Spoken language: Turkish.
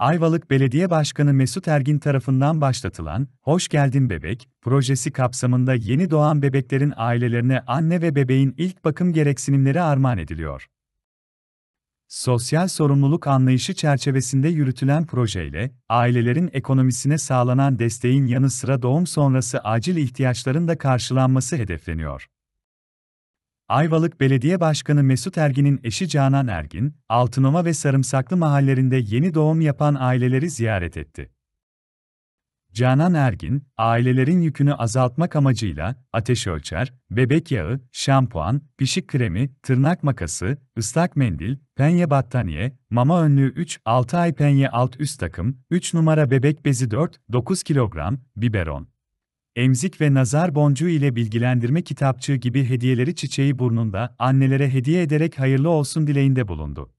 Ayvalık Belediye Başkanı Mesut Ergin tarafından başlatılan Hoş Geldin Bebek projesi kapsamında yeni doğan bebeklerin ailelerine anne ve bebeğin ilk bakım gereksinimleri armağan ediliyor. Sosyal sorumluluk anlayışı çerçevesinde yürütülen projeyle, ailelerin ekonomisine sağlanan desteğin yanı sıra doğum sonrası acil ihtiyaçların da karşılanması hedefleniyor. Ayvalık Belediye Başkanı Mesut Ergin'in eşi Canan Ergin, Altınoma ve Sarımsaklı mahallelerinde yeni doğum yapan aileleri ziyaret etti. Canan Ergin, ailelerin yükünü azaltmak amacıyla ateş ölçer, bebek yağı, şampuan, pişik kremi, tırnak makası, ıslak mendil, penye battaniye, mama önlüğü 3, 6 ay penye alt üst takım, 3 numara bebek bezi 4, 9 kilogram, biberon emzik ve nazar boncuğu ile bilgilendirme kitapçığı gibi hediyeleri çiçeği burnunda annelere hediye ederek hayırlı olsun dileğinde bulundu.